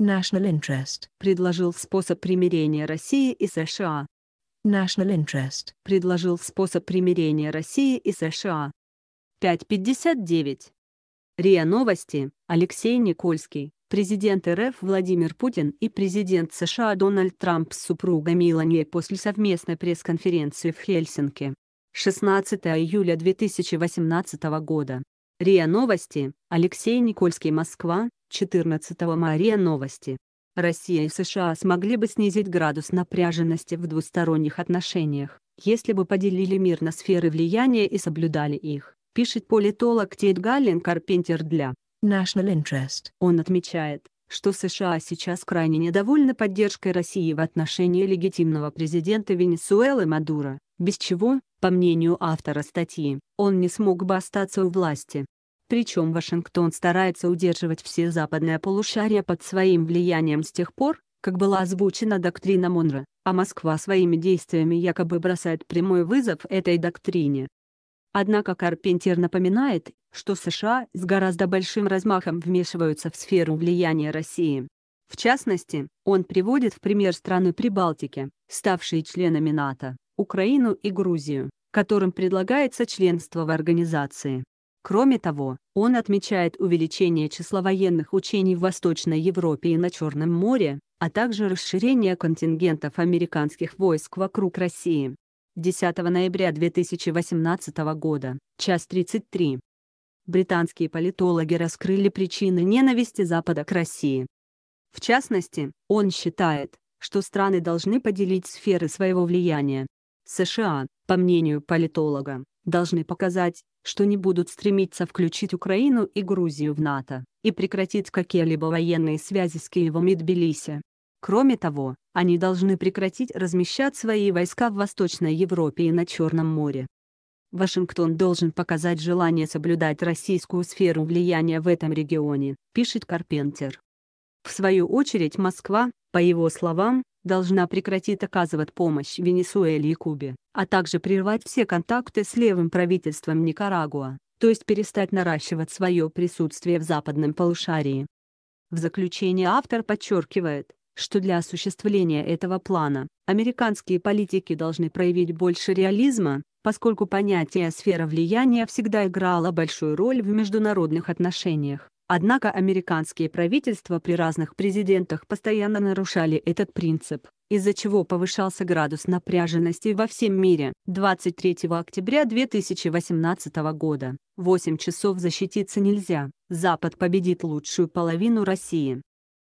National Interest предложил способ примирения России и США. National Interest предложил способ примирения России и США. 5.59. РИА Новости. Алексей Никольский. Президент РФ Владимир Путин и президент США Дональд Трамп с супругой Милани после совместной пресс-конференции в Хельсинки. 16 июля 2018 года. РИА Новости. Алексей Никольский. Москва. 14 мая новости. Россия и США смогли бы снизить градус напряженности в двусторонних отношениях, если бы поделили мир на сферы влияния и соблюдали их, пишет политолог Тейт Галлен Карпентер для National Interest. Он отмечает, что США сейчас крайне недовольны поддержкой России в отношении легитимного президента Венесуэлы Мадура, без чего, по мнению автора статьи, он не смог бы остаться у власти. Причем Вашингтон старается удерживать все западное полушарие под своим влиянием с тех пор, как была озвучена доктрина Монро, а Москва своими действиями якобы бросает прямой вызов этой доктрине. Однако Карпентер напоминает, что США с гораздо большим размахом вмешиваются в сферу влияния России. В частности, он приводит в пример страны Прибалтики, ставшие членами НАТО, Украину и Грузию, которым предлагается членство в организации. Кроме того, он отмечает увеличение числа военных учений в Восточной Европе и на Черном море, а также расширение контингентов американских войск вокруг России. 10 ноября 2018 года, час 33. Британские политологи раскрыли причины ненависти Запада к России. В частности, он считает, что страны должны поделить сферы своего влияния, США, по мнению политолога, должны показать, что не будут стремиться включить Украину и Грузию в НАТО и прекратить какие-либо военные связи с Киевом и Тбилиси. Кроме того, они должны прекратить размещать свои войска в Восточной Европе и на Черном море. Вашингтон должен показать желание соблюдать российскую сферу влияния в этом регионе, пишет Карпентер. В свою очередь Москва, по его словам, должна прекратить оказывать помощь Венесуэле и Кубе, а также прервать все контакты с левым правительством Никарагуа, то есть перестать наращивать свое присутствие в западном полушарии. В заключение автор подчеркивает, что для осуществления этого плана американские политики должны проявить больше реализма, поскольку понятие «сфера влияния» всегда играло большую роль в международных отношениях. Однако американские правительства при разных президентах постоянно нарушали этот принцип, из-за чего повышался градус напряженности во всем мире. 23 октября 2018 года. 8 часов защититься нельзя. Запад победит лучшую половину России.